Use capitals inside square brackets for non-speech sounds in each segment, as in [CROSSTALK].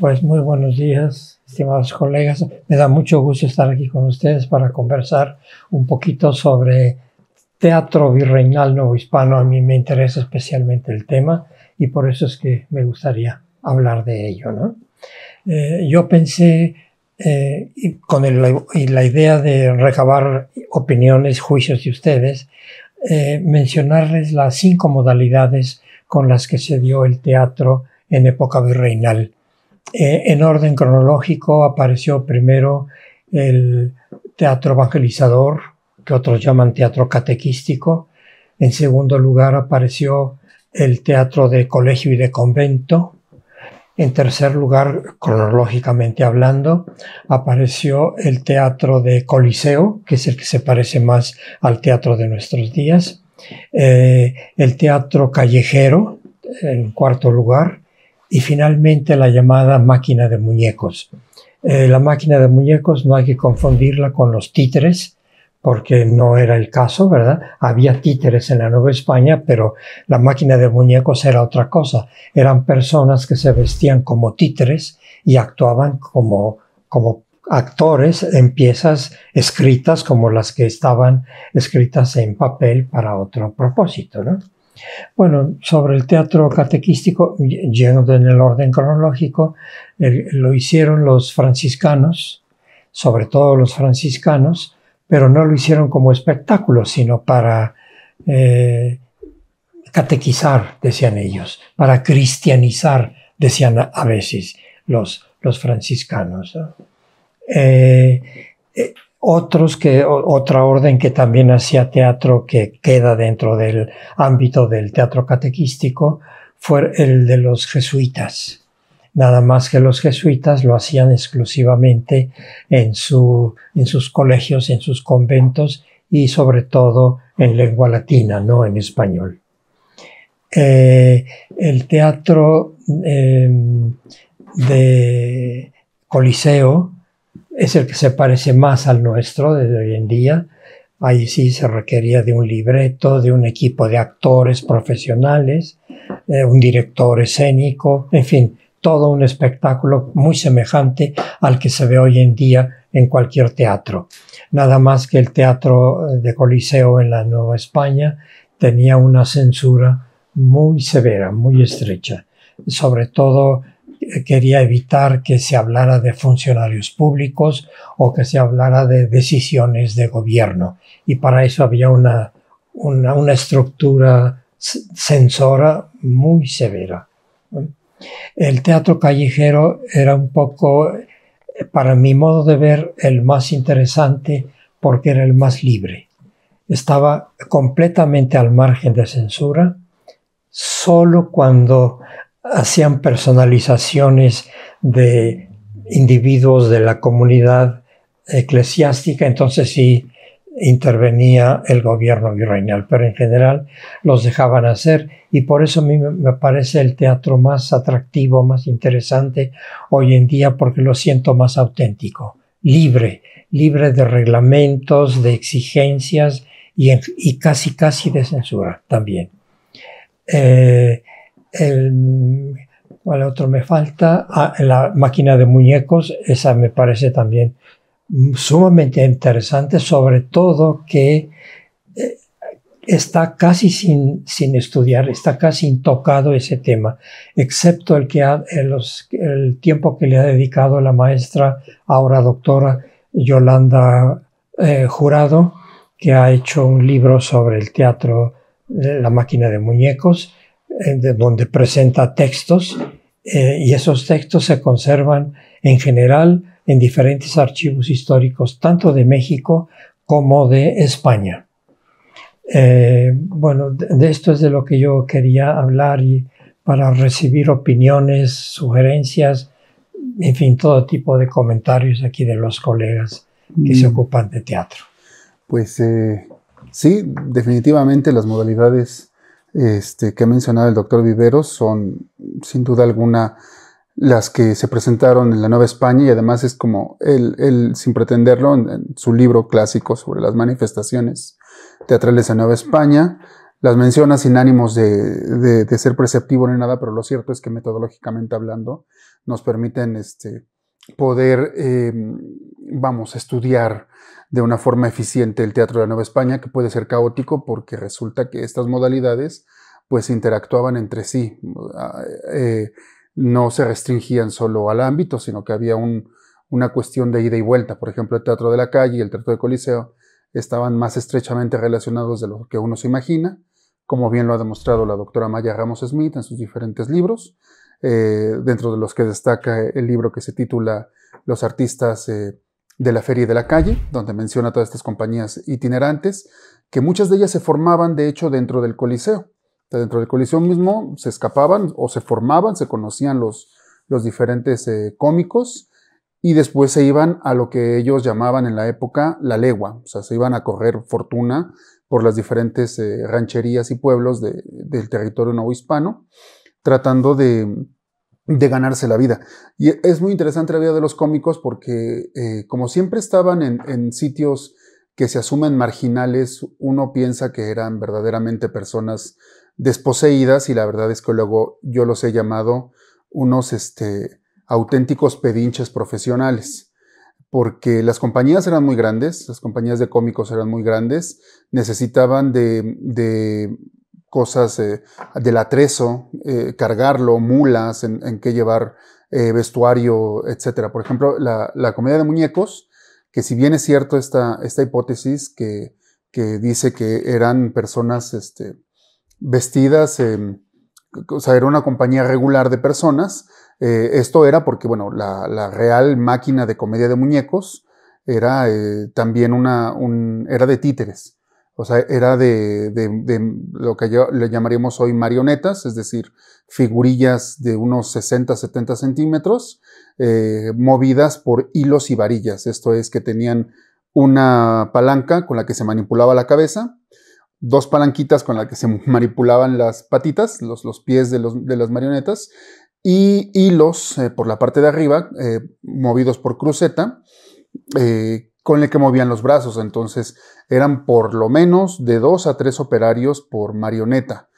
Pues muy buenos días, estimados colegas. Me da mucho gusto estar aquí con ustedes para conversar un poquito sobre teatro virreinal nuevo hispano. A mí me interesa especialmente el tema y por eso es que me gustaría hablar de ello. Eh, yo pensé eh, y con la idea de recabar opiniones, juicios de ustedes, eh, mencionarles las cinco modalidades con las que se dio el teatro en época virreinal eh, en orden cronológico apareció primero el teatro evangelizador, que otros llaman teatro catequístico. En segundo lugar apareció el teatro de colegio y de convento. En tercer lugar, cronológicamente hablando, apareció el teatro de Coliseo, que es el que se parece más al teatro de nuestros días. Eh, el teatro callejero, en cuarto lugar y finalmente la llamada máquina de muñecos. Eh, la máquina de muñecos no hay que confundirla con los títeres, porque no era el caso, ¿verdad? Había títeres en la Nueva España, pero la máquina de muñecos era otra cosa. Eran personas que se vestían como títeres y actuaban como, como actores en piezas escritas como las que estaban escritas en papel para otro propósito, ¿no? Bueno, sobre el teatro catequístico, yendo en el orden cronológico, lo hicieron los franciscanos, sobre todo los franciscanos, pero no lo hicieron como espectáculo, sino para eh, catequizar, decían ellos, para cristianizar, decían a veces los, los franciscanos. Eh, eh, otros que, otra orden que también hacía teatro que queda dentro del ámbito del teatro catequístico fue el de los jesuitas. Nada más que los jesuitas lo hacían exclusivamente en, su, en sus colegios, en sus conventos y sobre todo en lengua latina, no en español. Eh, el teatro em, de Coliseo es el que se parece más al nuestro desde hoy en día. Ahí sí se requería de un libreto, de un equipo de actores profesionales, eh, un director escénico, en fin, todo un espectáculo muy semejante al que se ve hoy en día en cualquier teatro. Nada más que el teatro de Coliseo en la Nueva España tenía una censura muy severa, muy estrecha. Sobre todo quería evitar que se hablara de funcionarios públicos o que se hablara de decisiones de gobierno. Y para eso había una, una, estructura censora muy severa. El teatro callejero era un poco, para mi modo de ver, el más interesante porque era el más libre. Estaba completamente al margen de censura, solo cuando hacían personalizaciones de individuos de la comunidad eclesiástica, entonces sí intervenía el gobierno virreinal, pero en general los dejaban hacer y por eso a mí me parece el teatro más atractivo, más interesante hoy en día porque lo siento más auténtico, libre, libre de reglamentos, de exigencias y, casi casi de censura también. Eh, el, otro me falta? Ah, la máquina de muñecos, esa me parece también sumamente interesante, sobre todo que eh, está casi sin, estudiar, está casi intocado ese tema, excepto el, que eh, tiempo que le ha dedicado la maestra, ahora doctora Yolanda eh, Jurado, que ha hecho un libro sobre el teatro, la máquina de muñecos, eh, donde presenta textos eh, y esos textos se conservan en general en diferentes archivos históricos, tanto de México como de España. Eh, bueno, de, esto es de lo que yo quería hablar y para recibir opiniones, sugerencias, en fin, todo tipo de comentarios aquí de los colegas que se mm. ocupan de teatro. Pues sí, definitivamente las modalidades este, que ha mencionado el doctor Viveros son sin duda alguna las que se presentaron en la Nueva España y además es como él, sin pretenderlo, en, su libro clásico sobre las manifestaciones teatrales en Nueva España, las menciona sin ánimos de, de, ser preceptivo ni nada, pero lo cierto es que metodológicamente hablando nos permiten este, poder, em, vamos, estudiar de una forma eficiente el teatro de la Nueva España, que puede ser caótico porque resulta que estas modalidades pues interactuaban entre sí, ah, eh, no se restringían solo al ámbito, sino que había una cuestión de ida y vuelta. Por ejemplo, el teatro de la calle y el teatro de Coliseo estaban más estrechamente relacionados de lo que uno se imagina, como bien lo ha demostrado la doctora Maya Ramos Smith en sus diferentes libros, eh, dentro de los que destaca el libro que se titula Los artistas. Eh, de la Feria de la Calle, donde menciona todas estas compañías itinerantes, que muchas de ellas se formaban, de hecho, dentro del Coliseo. Dentro del Coliseo mismo se escapaban o se formaban, se conocían los, los diferentes eh, cómicos y después se iban a lo que ellos llamaban en la época la legua, o sea, se iban a correr fortuna por las diferentes eh, rancherías y pueblos del territorio nuevo hispano, tratando de, de ganarse la vida. Y es muy interesante la vida de los cómicos porque eh, como siempre estaban en, sitios que se asumen marginales, uno piensa que eran verdaderamente personas desposeídas y la verdad es que luego yo los he llamado unos este, auténticos pedinches profesionales porque las compañías eran muy grandes, las compañías de cómicos eran muy grandes, necesitaban de cosas eh, del atrezo, eh, cargarlo, mulas, en, qué llevar eh, vestuario, etc. Por ejemplo, la, comedia de muñecos, que si bien es cierto esta, esta hipótesis que, dice que eran personas este, vestidas, o sea, era una compañía regular de personas, esto era porque, bueno, la, real máquina de comedia de muñecos era también una, era de títeres. O sea, era de, lo que yo, le llamaríamos hoy marionetas, es decir, figurillas de unos 60, 70 centímetros, eh, movidas por hilos y varillas. Esto es que tenían una palanca con la que se manipulaba la cabeza, dos palanquitas con las que se [LAUGHS] manipulaban las patitas, los, los pies de, las marionetas, y hilos eh, por la parte de arriba, eh, movidos por cruceta, con el que movían los brazos. Entonces eran por lo menos de dos a tres operarios por marioneta.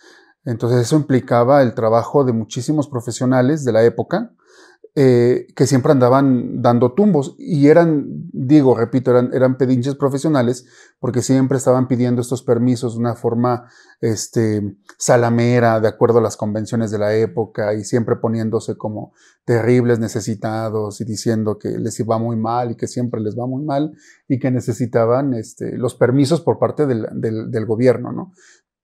Entonces eso implicaba el trabajo de muchísimos profesionales de la época eh, que siempre andaban dando tumbos y eran, digo, repito, eran, eran pedinches profesionales porque siempre estaban pidiendo estos permisos de una forma este, salamera, de acuerdo a las convenciones de la época y siempre poniéndose como terribles necesitados y diciendo que les iba muy mal y que siempre les va muy mal y que necesitaban este, los permisos por parte del, del, del gobierno, ¿no?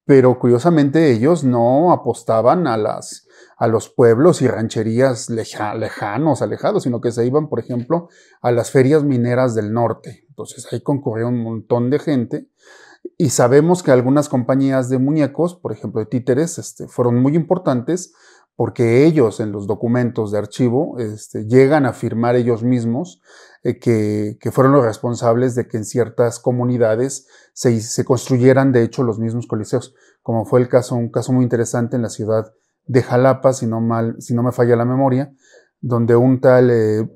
pero curiosamente ellos no apostaban a las a los pueblos y rancherías lejanos, alejados, sino que se iban, por ejemplo, a las ferias mineras del norte. Entonces ahí concurrió un montón de gente y sabemos que algunas compañías de muñecos, por ejemplo de títeres, este, fueron muy importantes porque ellos en los documentos de archivo este, llegan a firmar ellos mismos eh, que, fueron los responsables de que en ciertas comunidades se, construyeran, de hecho, los mismos coliseos, como fue el caso, un caso muy interesante en la ciudad de Jalapa, si no, mal, si no me falla la memoria, donde un tal eh,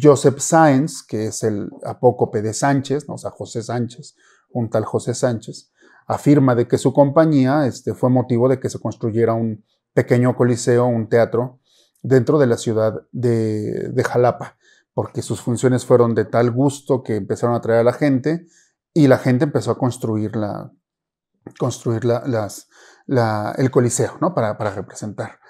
Joseph Sáenz, que es el apócope de Sánchez, ¿no? o sea, José Sánchez, un tal José Sánchez, afirma de que su compañía este, fue motivo de que se construyera un pequeño coliseo, un teatro, dentro de la ciudad de, de Jalapa porque sus funciones fueron de tal gusto que empezaron a atraer a la gente y la gente empezó a construir, construir las, el coliseo ¿no? para, representar.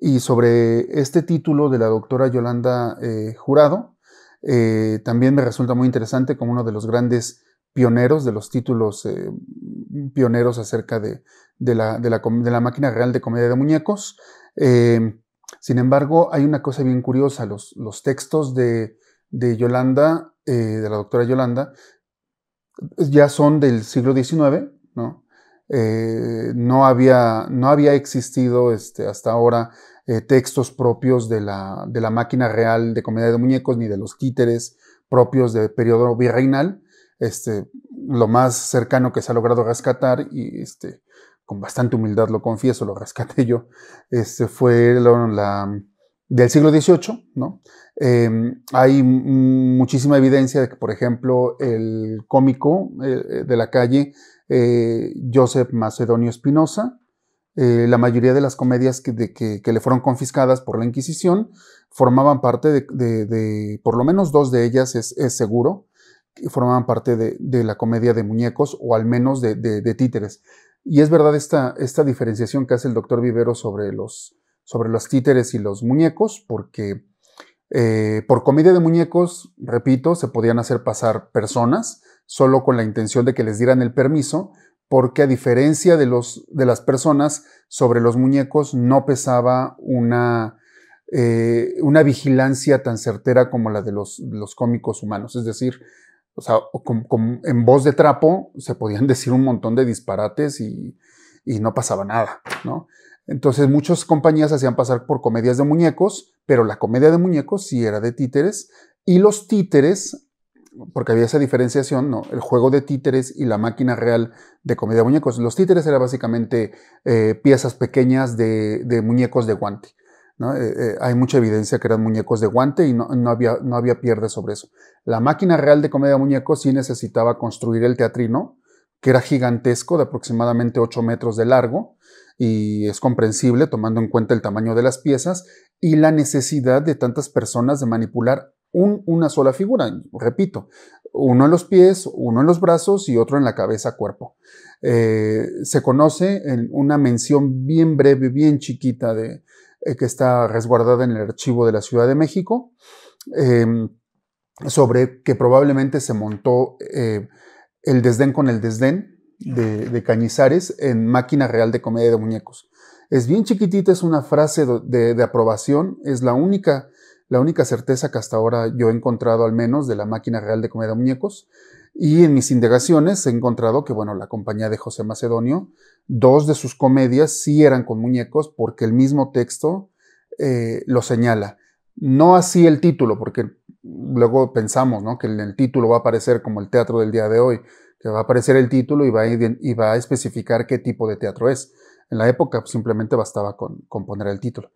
Y sobre este título de la doctora Yolanda eh, Jurado, eh, también me resulta muy interesante como uno de los grandes pioneros, de los títulos eh, pioneros acerca de, de, la, de, la, máquina real de comedia de muñecos. Sin embargo, hay una cosa bien curiosa, los, textos de, Yolanda, eh, de la doctora Yolanda, ya son del siglo XIX, ¿no? Eh, no, había, no había existido este, hasta ahora eh, textos propios de la, máquina real de comedia de muñecos ni de los títeres propios del periodo virreinal. Este, lo más cercano que se ha logrado rescatar y este, con bastante humildad lo confieso, lo rescaté yo, este, fue la, del siglo XVIII, ¿no? Em, hay muchísima evidencia de que, por ejemplo, el cómico eh, de la calle, eh, Joseph Macedonio Espinosa, eh, la mayoría de las comedias que, le fueron confiscadas por la Inquisición formaban parte de, por lo menos dos de ellas es, es seguro, que formaban parte de, la comedia de muñecos o al menos de títeres. Y es verdad esta, esta diferenciación que hace el doctor Vivero sobre los, sobre los títeres y los muñecos, porque eh, por comedia de muñecos, repito, se podían hacer pasar personas solo con la intención de que les dieran el permiso, porque a diferencia de, los, de las personas, sobre los muñecos no pesaba una, eh, una vigilancia tan certera como la de los, los cómicos humanos. Es decir, o sea, en voz de trapo se podían decir un montón de disparates y, no pasaba nada, ¿no? Entonces muchas compañías hacían pasar por comedias de muñecos, pero la comedia de muñecos sí era de títeres y los títeres, porque había esa diferenciación, ¿no? El juego de títeres y la máquina real de comedia de muñecos. Los títeres eran básicamente eh, piezas pequeñas de, de, muñecos de guante. Eh, eh, hay mucha evidencia que eran muñecos de guante y no, había, no había pierde sobre eso. La máquina real de comedia muñecos sí necesitaba construir el teatrino, que era gigantesco, de aproximadamente 8 metros de largo, y es comprensible tomando en cuenta el tamaño de las piezas y la necesidad de tantas personas de manipular una sola figura, repito, uno en los pies, uno en los brazos y otro en la cabeza, cuerpo. Eh, se conoce en una mención bien breve, bien chiquita de, eh, que está resguardada en el archivo de la Ciudad de México, em, sobre que probablemente se montó eh, el desdén con el desdén de, Cañizares en Máquina Real de Comedia de Muñecos. Es bien chiquitita, es una frase de, aprobación, es la única, la única certeza que hasta ahora yo he encontrado al menos de la Máquina Real de Comedia de Muñecos. Y en mis indagaciones he encontrado que, bueno, la compañía de José Macedonio, dos de sus comedias sí eran con muñecos porque el mismo texto eh, lo señala. No así el título, porque luego pensamos ¿no? que el título va a aparecer como el teatro del día de hoy, que va a aparecer el título y va a, y va a especificar qué tipo de teatro es. En la época pues, simplemente bastaba con, con, poner el título.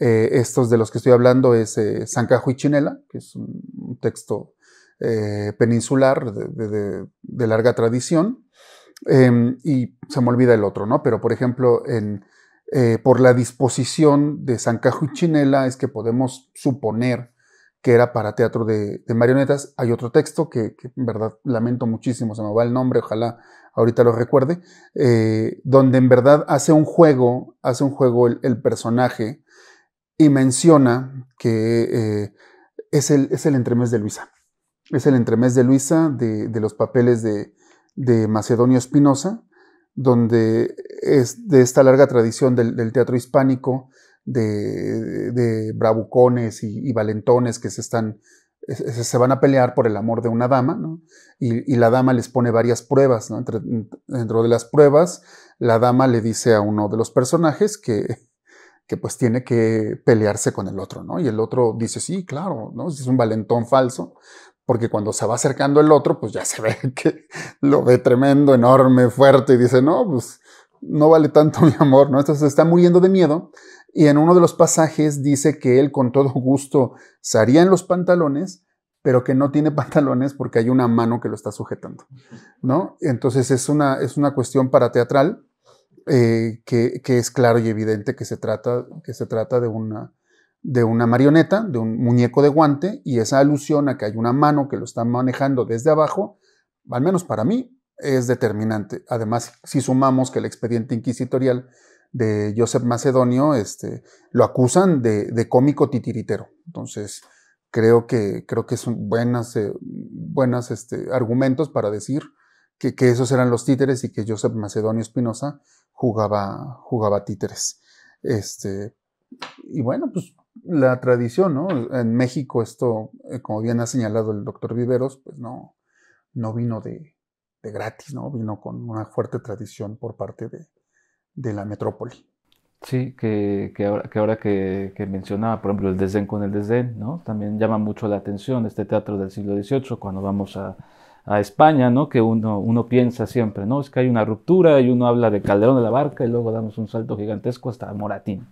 Eh, estos de los que estoy hablando es eh, Sancajo y Chinela, que es un texto eh, peninsular de, larga tradición. Em, y se me olvida el otro, ¿no? Pero por ejemplo, eh, por la disposición de San Chinela, es que podemos suponer que era para teatro de, marionetas. Hay otro texto que, en verdad lamento muchísimo, se me va el nombre, ojalá ahorita lo recuerde, eh, donde en verdad hace un juego, hace un juego el, personaje y menciona que es, el, es el entremés de Luisa es el entremés de Luisa, de, los papeles de, Macedonio Espinosa, donde es de esta larga tradición del, teatro hispánico, de, bravucones y, valentones que se están se, van a pelear por el amor de una dama, y, la dama les pone varias pruebas, dentro de las pruebas, la dama le dice a uno de los personajes que, pues tiene que pelearse con el otro, ¿no? Y el otro dice, sí, claro, ¿no? Es un valentón falso porque cuando se va acercando el otro, pues ya se ve [LAUGHS] que lo ve tremendo, enorme, fuerte, y dice, no, pues no vale tanto mi amor, ¿no? Entonces está muriendo de miedo. Y en uno de los pasajes dice que él con todo gusto se haría en los pantalones, pero que no tiene [LAUGHS] pantalones porque hay una mano que lo está sujetando, ¿no? Entonces es una, es una cuestión para teatral eh, que, que, es claro y evidente que se trata, que se trata de, una, de una marioneta, de un muñeco de guante, y esa alusión a que hay una mano que lo está manejando desde abajo, al menos para mí, es determinante. Además, si sumamos que el expediente inquisitorial de Joseph Macedonio este, lo acusan de, cómico titiritero. Entonces, creo que, creo que son buenas, eh, buenas este, argumentos para decir que, esos eran los títeres y que Joseph Macedonio Espinosa jugaba, jugaba títeres. Este, y bueno, pues la tradición, ¿no? En México esto, eh, como bien ha señalado el doctor Viveros, pues no, no vino de, gratis, ¿no? Vino con una fuerte tradición por parte de, la metrópoli. Sí, que, ahora, que, mencionaba, por ejemplo, el desdén con el desdén, ¿no? También llama mucho la atención este teatro del siglo XVIII cuando vamos a, España, ¿no? Que uno, uno piensa siempre, ¿no? Es que hay una ruptura y uno habla de Calderón de la Barca y luego damos un salto gigantesco hasta Moratín.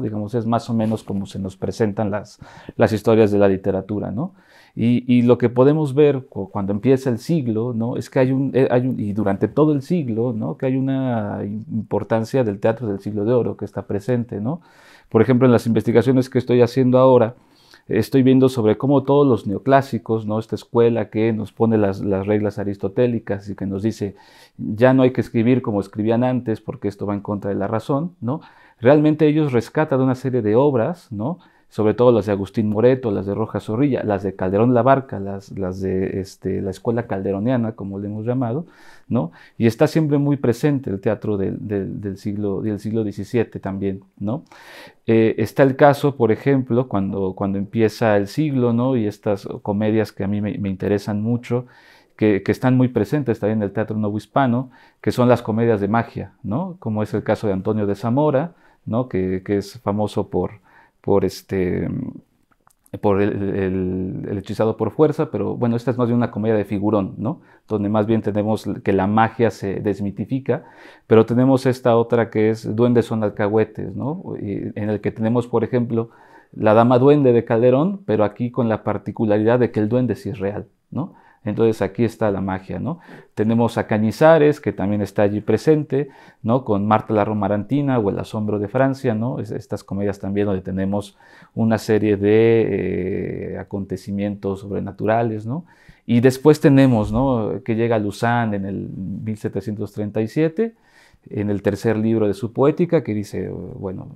Digamos, es más o menos como se nos presentan las, las historias de la literatura, ¿no? Y, lo que podemos ver cuando empieza el siglo, ¿no? Es que eh, hay un, y durante todo el siglo, ¿no? Que hay una importancia del teatro del siglo de oro que está presente, ¿no? Por ejemplo, en las investigaciones que estoy haciendo ahora, estoy viendo sobre cómo todos los neoclásicos, ¿no? esta escuela que nos pone las, las, reglas aristotélicas y que nos dice, ya no hay que escribir como escribían antes porque esto va en contra de la razón, ¿no? realmente ellos rescatan una serie de obras, ¿no? sobre todo las de Agustín Moreto, las de Rojas Zorrilla, las de Calderón Labarca, las, las de este, la escuela calderoniana, como le hemos llamado, ¿no? Y está siempre muy presente el teatro del, siglo, del siglo XVII también, ¿no? Eh, está el caso, por ejemplo, cuando, cuando empieza el siglo, Y estas comedias que a mí me, interesan mucho, que, están muy presentes también en el teatro Hispano, que son las comedias de magia, ¿no? Como es el caso de Antonio de Zamora, que, es famoso por, por este por el, hechizado por fuerza, pero bueno, esta es más bien una comedia de figurón, ¿no? Donde más bien tenemos que la magia se desmitifica, pero tenemos esta otra que es Duendes son alcahuetes, ¿no? en el que tenemos, por ejemplo, la dama duende de Calderón, pero aquí con la particularidad de que el duende sí es real, ¿no? Entonces aquí está la magia, ¿no? Tenemos a Cañizares, que también está allí presente, ¿no? Con Marta la Romarantina o El Asombro de Francia, ¿no? estas comedias también donde tenemos una serie de eh, acontecimientos sobrenaturales, ¿no? Y después tenemos, ¿no? Que llega Luzán en el 1737, en el tercer libro de su poética, que dice, bueno,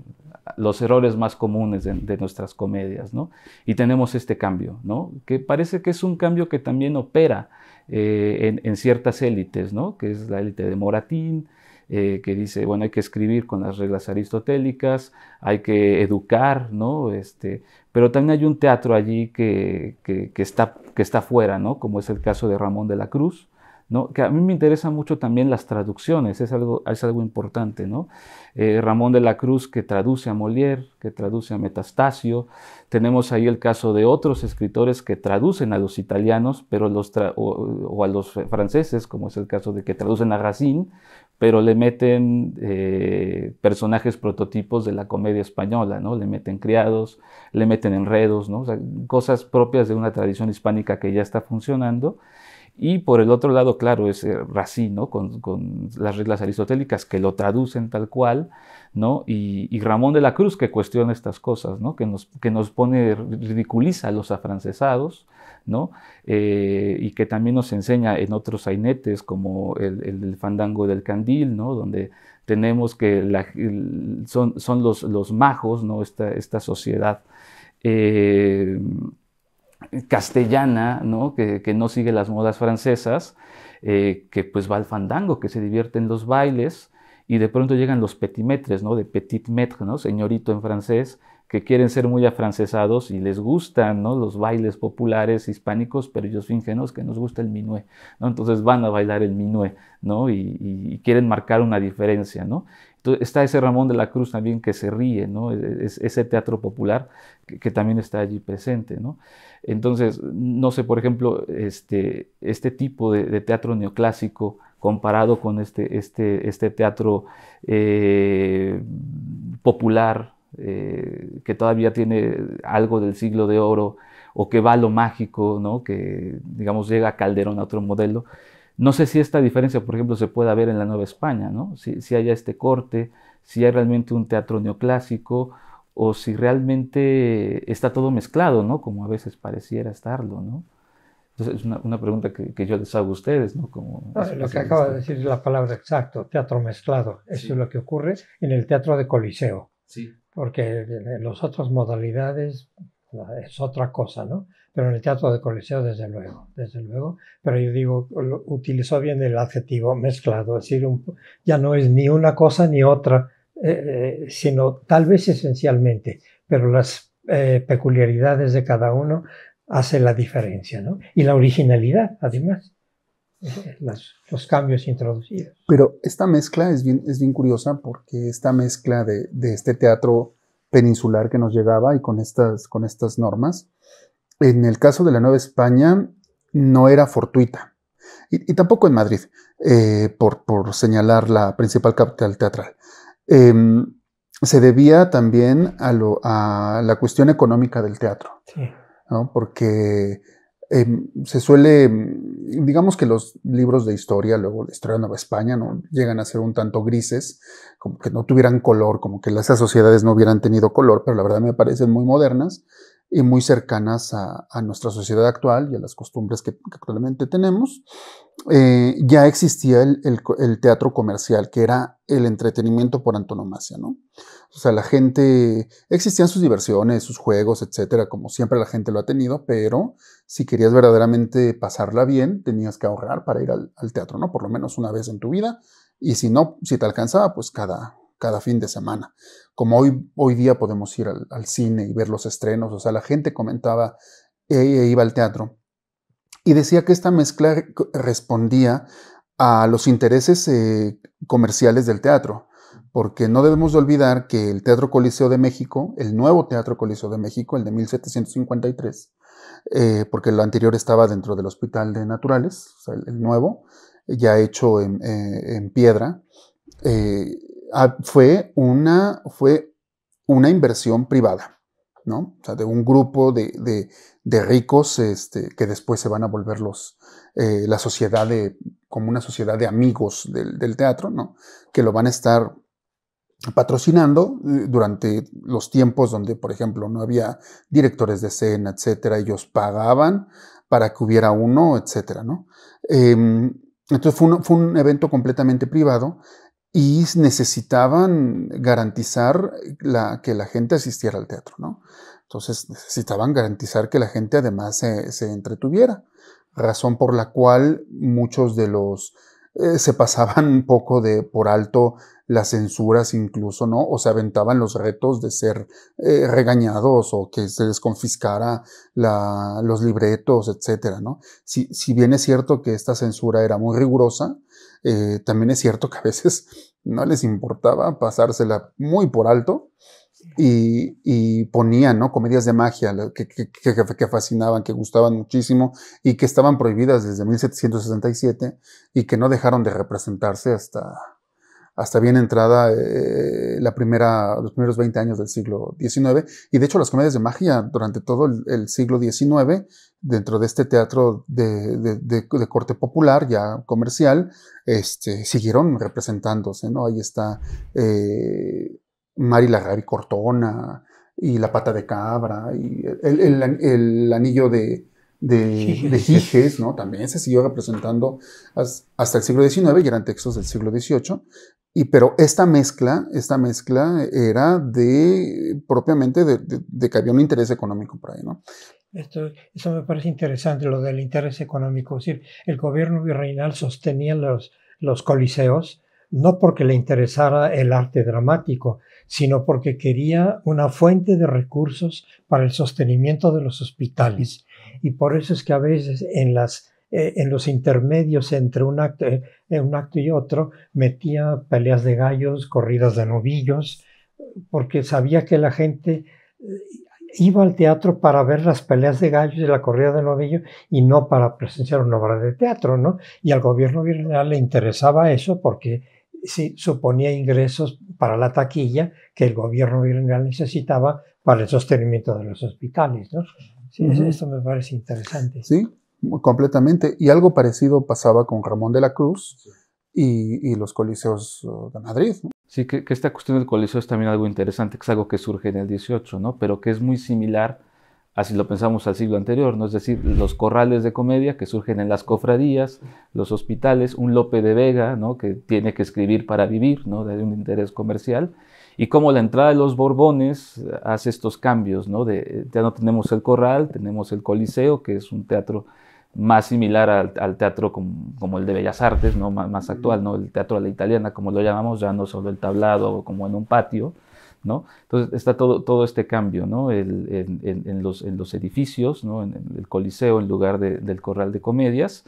los errores más comunes de, nuestras comedias, ¿no? Y tenemos este cambio, ¿no? Que parece que es un cambio que también opera eh, en, ciertas élites, ¿no? Que es la élite de Moratín, eh, que dice, bueno, hay que escribir con las reglas aristotélicas, hay que educar, ¿no? Este, pero también hay un teatro allí que, que, está, que está fuera, ¿no? Como es el caso de Ramón de la Cruz, que a mí me interesan mucho también las traducciones, es algo, importante, ¿no? Eh, Ramón de la Cruz que traduce a Molière, que traduce a Metastasio, tenemos ahí el caso de otros escritores que traducen a los italianos, pero o, a los franceses, como es el caso de que traducen a Racine, pero le meten eh, personajes prototipos de la comedia española, ¿no? Le meten criados, le meten enredos, cosas propias de una tradición hispánica que ya está funcionando y por el otro lado, claro, es eh, Rací, ¿no? Con, las reglas aristotélicas que lo traducen tal cual, ¿no? Y, Ramón de la Cruz que cuestiona estas cosas, ¿no? Que nos, que nos pone, ridiculiza a los afrancesados, ¿no? Eh, y que también nos enseña en otros sainetes como el, el fandango del candil, ¿no? Donde tenemos que son, son los, los, majos, ¿no? Esta, esta sociedad. Eh, castellana, ¿no? Que, no sigue las modas francesas, eh, que pues va al fandango, que se divierte en los bailes, y de pronto llegan los petimetres, ¿no? de petit maître, señorito en francés, que quieren ser muy afrancesados y les gustan los bailes populares hispánicos, pero ellos fingen que nos gusta el minué, ¿no? entonces van a bailar el minué ¿no? y, y quieren marcar una diferencia. ¿no? está ese Ramón de la Cruz también que se ríe, ¿no? Es, ese teatro popular que, también está allí presente, Entonces, no sé, por ejemplo, este, este tipo de, teatro neoclásico comparado con este, este, este teatro eh, popular eh, que todavía tiene algo del siglo de oro o que va a lo mágico, ¿no? que digamos llega a Calderón a otro modelo. No sé si esta diferencia, por ejemplo, se pueda ver en la Nueva España, ¿no? Si, haya este corte, si hay realmente un teatro neoclásico o si realmente está todo mezclado, ¿no? Como a veces pareciera estarlo, ¿no? Entonces, es una, pregunta que, yo les hago a ustedes, ¿no? Como lo que acaba de decir es la palabra exacto, teatro mezclado. Eso es lo que ocurre en el teatro de Coliseo. Sí. Porque en las otras modalidades es otra cosa, ¿no? pero en el teatro de Coliseo, desde luego, desde luego. Pero yo digo, utilizó bien el adjetivo mezclado, es decir, ya no es ni una cosa ni otra, eh, eh, sino tal vez esencialmente, pero las eh, peculiaridades de cada uno hace la diferencia, ¿no? Y la originalidad, además. Las, los cambios introducidos. Pero esta mezcla es bien, es bien curiosa porque esta mezcla de, de este teatro peninsular que nos llegaba y con estas, con estas normas, en el caso de la Nueva España no era fortuita, y, tampoco en Madrid, eh, por, señalar la principal capital teatral. Em, se debía también a, la cuestión económica del teatro, porque em, se suele, digamos que los libros de historia, luego de historia de Nueva España, ¿no? llegan a ser un tanto grises, como que no tuvieran color, como que las sociedades no hubieran tenido color, pero la verdad me parecen muy modernas y muy cercanas a, nuestra sociedad actual y a las costumbres que, actualmente tenemos, eh, ya existía el, teatro comercial, que era el entretenimiento por antonomasia, ¿no? O sea, la gente, existían sus diversiones, sus juegos, etcétera, como siempre la gente lo ha tenido, pero si querías verdaderamente pasarla bien, tenías que ahorrar para ir al, al teatro, ¿no? Por lo menos una vez en tu vida, y si no, si te alcanzaba, pues cada, cada fin de semana. Como hoy, hoy día podemos ir al, cine y ver los estrenos, o sea, la gente comentaba e, e iba al teatro y decía que esta mezcla respondía a los intereses eh, comerciales del teatro, porque no debemos de olvidar que el Teatro Coliseo de México, el nuevo Teatro Coliseo de México, el de 1753, eh, porque el anterior estaba dentro del Hospital de Naturales, el, nuevo, ya hecho en, eh, en piedra, fue una, fue una inversión privada, ¿no? O sea, de un grupo de, ricos este, que después se van a volver los, eh, la sociedad de, como una sociedad de amigos del, teatro, ¿no? Que lo van a estar patrocinando eh, durante los tiempos donde, por ejemplo, no había directores de escena, etcétera, ellos pagaban para que hubiera uno, etcétera, ¿no? Em, entonces fue fue un evento completamente privado y necesitaban garantizar la, que la gente asistiera al teatro, ¿no? Entonces necesitaban garantizar que la gente además se, se entretuviera, razón por la cual muchos de los eh, se pasaban un poco de por alto las censuras incluso, ¿no? O se aventaban los retos de ser eh, regañados o que se les confiscara la, los libretos, etcétera, ¿no? Si, si bien es cierto que esta censura era muy rigurosa, eh, también es cierto que a veces [LAUGHS] no les importaba pasársela muy por alto y, ponían ¿no? comedias de magia que, que, que, fascinaban, que gustaban muchísimo y que estaban prohibidas desde 1767 y que no dejaron de representarse hasta, hasta bien entrada eh, la primera, los primeros 20 años del siglo XIX. Y de hecho las comedias de magia durante todo el, siglo XIX, dentro de este teatro de, corte popular, ya comercial, este, siguieron representándose. ¿no? Ahí está eh, Mari la Cortona y La Pata de Cabra y el anillo de de, de Giges, ¿no? También se siguió representando hasta el siglo XIX y eran textos del siglo XVIII. Y, pero esta mezcla, esta mezcla era de propiamente de, que había un interés económico por ahí, ¿no? eso me parece interesante, lo del interés económico. Es decir, el gobierno virreinal sostenía los, los coliseos no porque le interesara el arte dramático, sino porque quería una fuente de recursos para el sostenimiento de los hospitales y por eso es que a veces en, eh, los intermedios entre un acto, eh, un acto y otro metía peleas de gallos, corridas de novillos, porque sabía que la gente eh, iba al teatro para ver las peleas de gallos y la corrida de novillos y no para presenciar una obra de teatro, ¿no? Y al gobierno virreinal le interesaba eso porque sí, suponía ingresos para la taquilla que el gobierno virreinal necesitaba para el sostenimiento de los hospitales, ¿no? Sí, eso me parece interesante. Sí, completamente. Y algo parecido pasaba con Ramón de la Cruz y, los coliseos eh, de Madrid. Sí, que, esta cuestión del coliseo es también algo interesante, que es algo que surge en el 18, ¿no? Pero que es muy similar a si lo pensamos al siglo anterior, ¿no? Es decir, los corrales de comedia que surgen en las cofradías, los hospitales, un Lope de Vega, ¿no? Que tiene que escribir para vivir, ¿no? De un interés comercial y cómo la entrada de los Borbones eh, hace estos cambios, eh, ya no tenemos el Corral, tenemos el Coliseo, que es un teatro más similar al, teatro como, el de Bellas Artes, Más, actual, el teatro a la italiana, como lo llamamos, ya no solo el tablado como en un patio. Entonces está todo, este cambio en, los, edificios, en, el Coliseo en lugar del Corral de Comedias.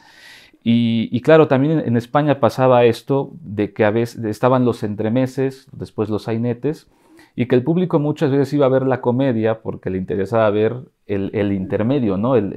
Y, claro, también en España pasaba esto de que a veces estaban los entremeses, después los sainetes, y que el público muchas veces iba a ver la comedia porque le interesaba ver el, intermedio, ¿no? El,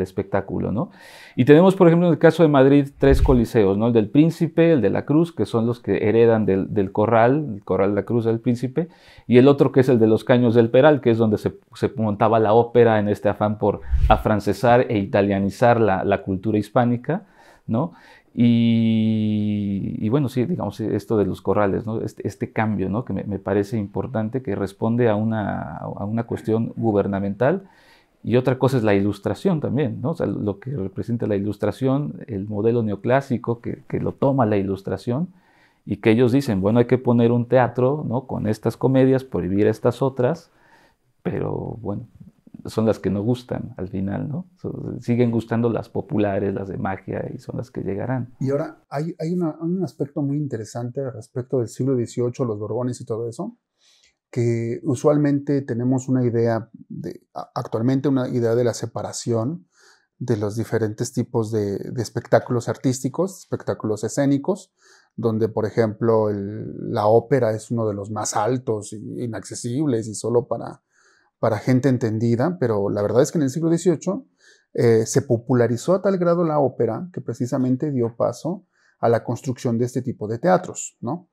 espectáculo. ¿no? Y tenemos, por ejemplo, en el caso de Madrid, tres coliseos, ¿no? el del Príncipe, el de la Cruz, que son los que heredan del, Corral, el Corral de la Cruz del Príncipe, y el otro que es el de los Caños del Peral, que es donde se, montaba la ópera en este afán por afrancesar e italianizar la cultura hispánica. ¿no? Y, bueno, sí, digamos, esto de los corrales, ¿no? este, este cambio ¿no? que me, parece importante, que responde a una, cuestión gubernamental. Y otra cosa es la ilustración también, ¿no? lo que representa la ilustración, el modelo neoclásico que, que, lo toma la ilustración y que ellos dicen, bueno, hay que poner un teatro ¿no? con estas comedias, prohibir estas otras, pero bueno, son las que no gustan al final, ¿no? siguen gustando las populares, las de magia, y son las que llegarán. Y ahora hay, un aspecto muy interesante respecto del siglo XVIII, los Borbones y todo eso, que usualmente tenemos una idea, de, actualmente una idea de la separación de los diferentes tipos de, espectáculos artísticos, espectáculos escénicos, donde por ejemplo la ópera es uno de los más altos, y inaccesibles y solo para para gente entendida, pero la verdad es que en el siglo XVIII eh, se popularizó a tal grado la ópera que precisamente dio paso a la construcción de este tipo de teatros, ¿no?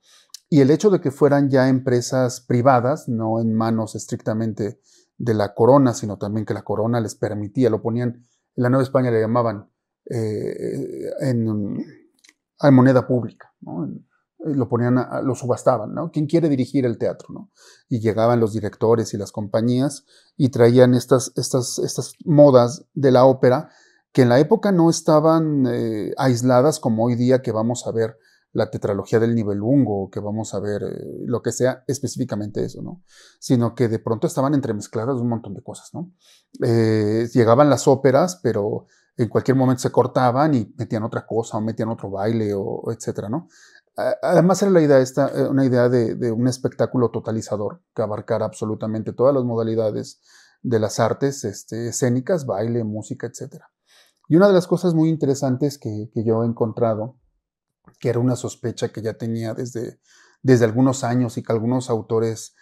Y el hecho de que fueran ya empresas privadas, no en manos estrictamente de la corona, sino también que la corona les permitía, lo ponían, en la Nueva España le llamaban eh, en, moneda pública, ¿no? Eh, lo ponían, a, lo subastaban, ¿no? ¿Quién quiere dirigir el teatro, no? Y llegaban los directores y las compañías y traían estas, estas, estas modas de la ópera que en la época no estaban eh, aisladas como hoy día que vamos a ver la tetralogía del nivel nivelungo, que vamos a ver eh, lo que sea específicamente eso, ¿no? Sino que de pronto estaban entremezcladas un montón de cosas, ¿no? llegaban las óperas, pero en cualquier momento se cortaban y metían otra cosa, o metían otro baile, o etcétera, ¿no? Además era la idea esta, eh, una idea de, un espectáculo totalizador que abarcara absolutamente todas las modalidades de las artes este, escénicas, baile, música, etc. Y una de las cosas muy interesantes que, yo he encontrado, que era una sospecha que ya tenía desde, desde algunos años y que algunos autores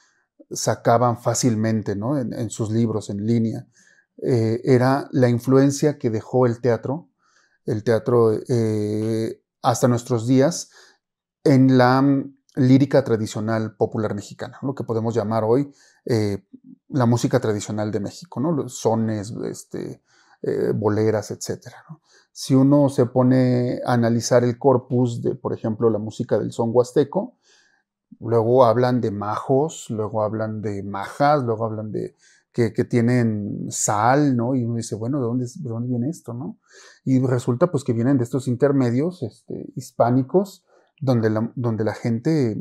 sacaban fácilmente ¿no? en, sus libros en línea, eh, era la influencia que dejó el teatro, el teatro eh, hasta nuestros días, en la mm, lírica tradicional popular mexicana, lo que podemos llamar hoy eh, la música tradicional de México, ¿no? Los sones, este, eh, boleras, etc. Si uno se pone a analizar el corpus de, por ejemplo, la música del son huasteco, luego hablan de majos, luego hablan de majas, luego hablan de que, tienen sal, ¿no? Y uno dice, bueno, ¿de dónde, viene esto, no? Y resulta pues que vienen de estos intermedios este, hispánicos, donde la, donde la gente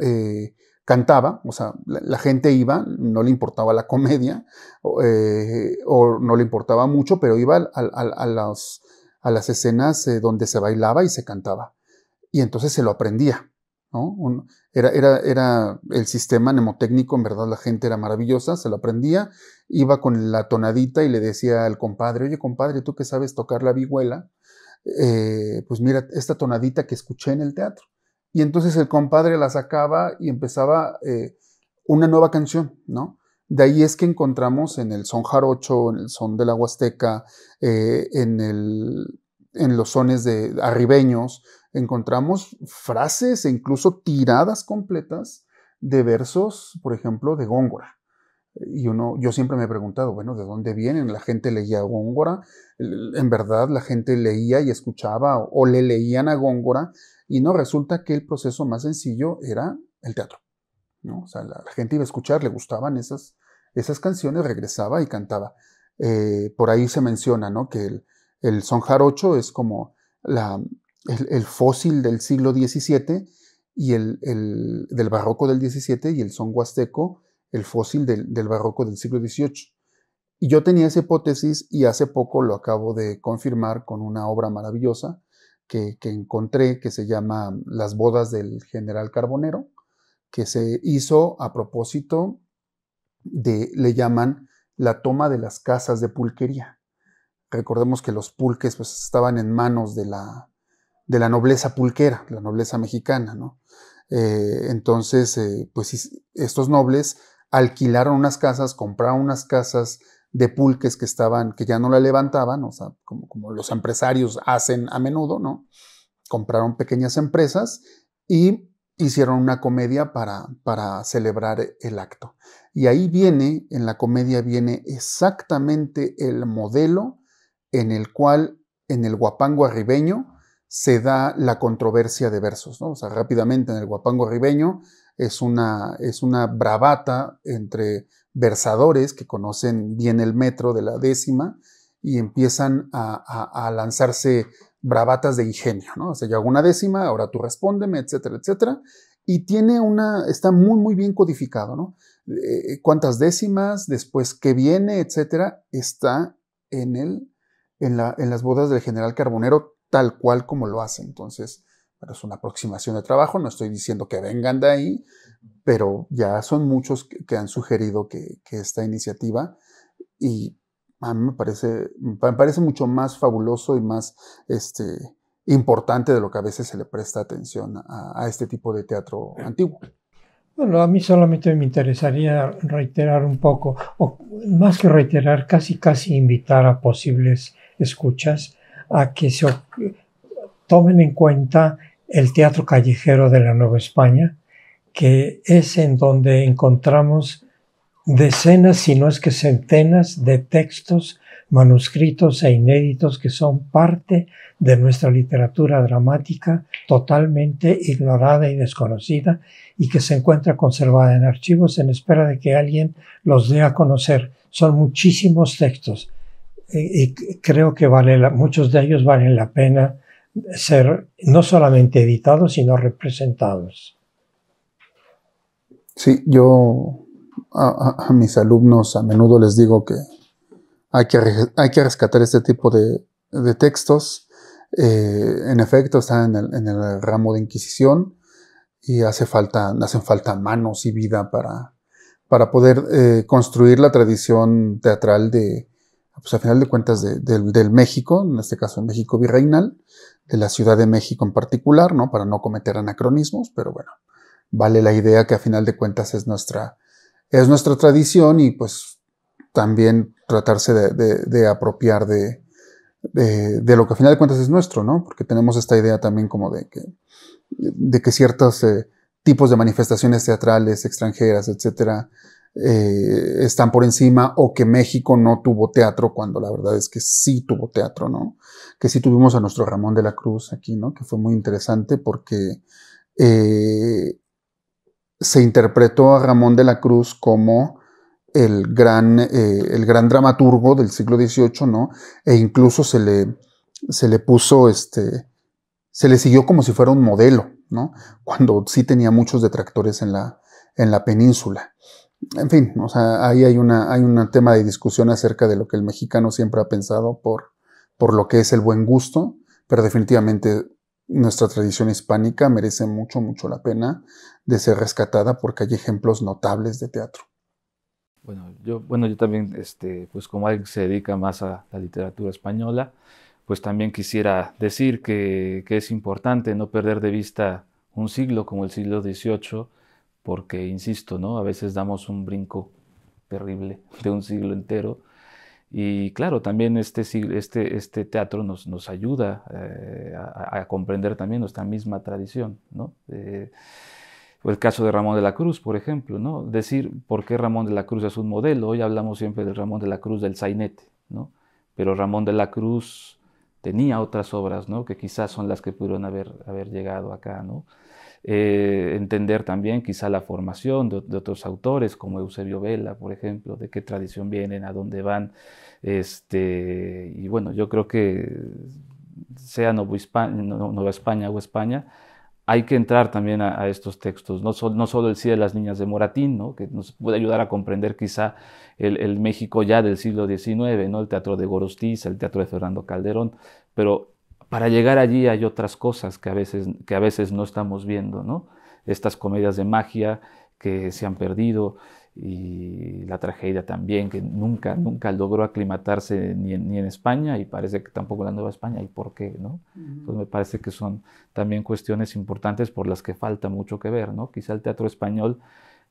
eh, cantaba, o sea, la, gente iba, no le importaba la comedia, o eh, no le importaba mucho, pero iba a, las escenas eh, donde se bailaba y se cantaba. Y entonces se lo aprendía. ¿no? era, era, era, el sistema mnemotécnico, en verdad la gente era maravillosa, se lo aprendía, iba con la tonadita y le decía al compadre, oye compadre, tú que sabes tocar la vihuela, eh, pues mira, esta tonadita que escuché en el teatro. Y entonces el compadre la sacaba y empezaba eh, una nueva canción, ¿no? De ahí es que encontramos en el son jarocho, en el son de la huasteca, eh, en, en los sones de arribeños, encontramos frases e incluso tiradas completas de versos, por ejemplo, de Góngora, y yo siempre me he preguntado, bueno, ¿de dónde vienen? La gente leía a Góngora, en verdad la gente leía y escuchaba o, le leían a Góngora, y no resulta que el proceso más sencillo era el teatro. O sea, la, gente iba a escuchar, le gustaban esas, esas canciones, regresaba y cantaba. Eh, por ahí se menciona ¿no? que el, el son jarocho es como el, fósil del siglo XVII y el, del barroco del XVII y el son huasteco el fósil del, barroco del siglo XVIII. Y yo tenía esa hipótesis y hace poco lo acabo de confirmar con una obra maravillosa que, encontré que se llama Las bodas del general Carbonero, que se hizo a propósito de, le llaman la toma de las casas de pulquería. Recordemos que los pulques pues, estaban en manos de la, de la nobleza pulquera, la nobleza mexicana, eh, entonces, eh, pues estos nobles alquilaron unas casas, compraron unas casas de pulques que estaban, que ya no la levantaban, o sea, como, como los empresarios hacen a menudo, ¿no? Compraron pequeñas empresas y hicieron una comedia para, para celebrar el acto. Y ahí viene, en la comedia viene exactamente el modelo en el cual en el guapango arribeño se da la controversia de versos, ¿no? O sea, rápidamente en el guapango arribeño es una, es una bravata entre versadores que conocen bien el metro de la décima y empiezan a, lanzarse bravatas de ingenio, ¿no? O sea, yo hago una décima, ahora tú respóndeme, etcétera, etcétera. Y tiene una, está muy, muy bien codificado, eh, cuántas décimas, después qué viene, etcétera, está en, el, en, en las bodas del general Carbonero tal cual como lo hace. Entonces, es una aproximación de trabajo, no estoy diciendo que vengan de ahí, pero ya son muchos que, han sugerido que, esta iniciativa y a mí me parece, me parece mucho más fabuloso y más este, importante de lo que a veces se le presta atención a, a este tipo de teatro antiguo. Bueno, a mí solamente me interesaría reiterar un poco, o más que reiterar, casi casi invitar a posibles escuchas a que se tomen en cuenta el teatro callejero de la Nueva España, que es en donde encontramos decenas, si no es que centenas, de textos manuscritos e inéditos que son parte de nuestra literatura dramática totalmente ignorada y desconocida y que se encuentra conservada en archivos en espera de que alguien los dé a conocer. Son muchísimos textos y creo que vale muchos de ellos valen la pena ser no solamente editados, sino representados. Sí, yo a, mis alumnos a menudo les digo que hay que, hay que rescatar este tipo de, textos. Eh, en efecto, están en el, ramo de Inquisición y hace falta, hacen falta manos y vida para, para poder eh, construir la tradición teatral de, pues a final de cuentas, del México, en este caso México virreinal, de la Ciudad de México en particular, ¿no? Para no cometer anacronismos, pero bueno, vale la idea que a final de cuentas es nuestra, es nuestra tradición y pues también tratarse de, de, apropiar de, de, lo que a final de cuentas es nuestro, ¿no? Porque tenemos esta idea también como de que, de que ciertos eh, tipos de manifestaciones teatrales extranjeras, etcétera, eh, están por encima o que México no tuvo teatro cuando la verdad es que sí tuvo teatro, ¿no? Que sí tuvimos a nuestro Ramón de la Cruz aquí, ¿no? Que fue muy interesante porque eh, se interpretó a Ramón de la Cruz como el gran, eh, el gran dramaturgo del siglo XVIII, ¿no? E incluso se le, se le puso este, se le siguió como si fuera un modelo, ¿no? Cuando sí tenía muchos detractores en la, en la península en fin, o sea, ahí hay, hay un tema de discusión acerca de lo que el mexicano siempre ha pensado por, lo que es el buen gusto, pero definitivamente nuestra tradición hispánica merece mucho, mucho la pena de ser rescatada porque hay ejemplos notables de teatro. Bueno, yo, bueno, yo también, este, pues como alguien se dedica más a la literatura española, pues también quisiera decir que, que es importante no perder de vista un siglo como el siglo XVIII, porque, insisto, ¿no? a veces damos un brinco terrible [LAUGHS] de un siglo entero. Y claro, también este, este, este teatro nos, ayuda eh, a, comprender también nuestra misma tradición. ¿no? Eh, el caso de Ramón de la Cruz, por ejemplo, ¿no? decir por qué Ramón de la Cruz es un modelo. Hoy hablamos siempre del Ramón de la Cruz del sainete, pero Ramón de la Cruz tenía otras obras ¿no? que quizás son las que pudieron haber, haber llegado acá. ¿no? Eh, entender también quizá la formación de, otros autores como Eusebio Vela, por ejemplo, de qué tradición vienen, a dónde van. Este, y bueno, yo creo que sea Nueva España, o España, hay que entrar también a, estos textos, no, no, solo el sí de las niñas de Moratín, ¿no? que nos puede ayudar a comprender quizá el, México ya del siglo XIX, ¿no? el teatro de Gorostiz, el teatro de Fernando Calderón, pero para llegar allí hay otras cosas que a veces, que a veces no estamos viendo, ¿no? Estas comedias de magia que se han perdido y la tragedia también, que nunca, nunca logró aclimatarse ni en, España y parece que tampoco en la Nueva España. ¿Y por qué? ¿no? Pues me parece que son también cuestiones importantes por las que falta mucho que ver. ¿no? Quizá el teatro español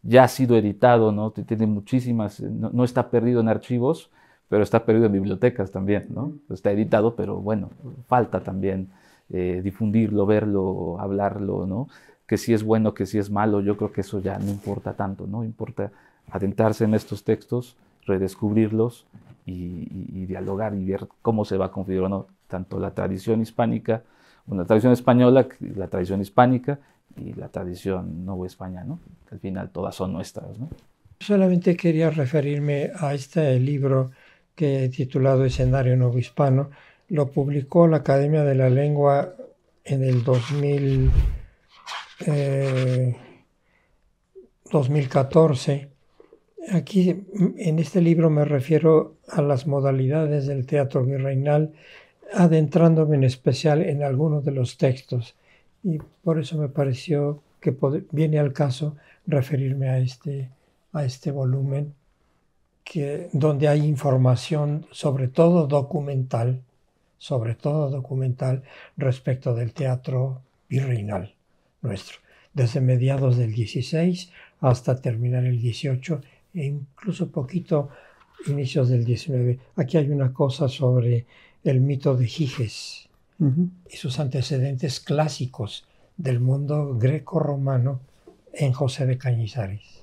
ya ha sido editado, ¿no? tiene muchísimas, no está perdido en archivos, pero está perdido en bibliotecas también, ¿no? Está editado, pero bueno, falta también eh, difundirlo, verlo, hablarlo, ¿no? Que si es bueno, que si es malo, yo creo que eso ya no importa tanto, ¿no? Importa adentrarse en estos textos, redescubrirlos y, dialogar y ver cómo se va configurando tanto la tradición hispánica, una tradición española, la tradición hispánica y la tradición Nueva España, ¿no? al final todas son nuestras, ¿no? Solamente quería referirme a este libro que titulado Escenario Nuevo Hispano, lo publicó la Academia de la Lengua en el 2014. Eh, Aquí en este libro me refiero a las modalidades del teatro virreinal, adentrándome en especial en algunos de los textos. Y por eso me pareció que viene al caso referirme a este, a este volumen donde hay información, sobre todo documental, sobre todo documental respecto del teatro virreinal nuestro, desde mediados del 16 hasta terminar el 18 e incluso poquito inicios del 19. Aquí hay una cosa sobre el mito de Giges y sus antecedentes clásicos del mundo greco-romano en José de Cañizares.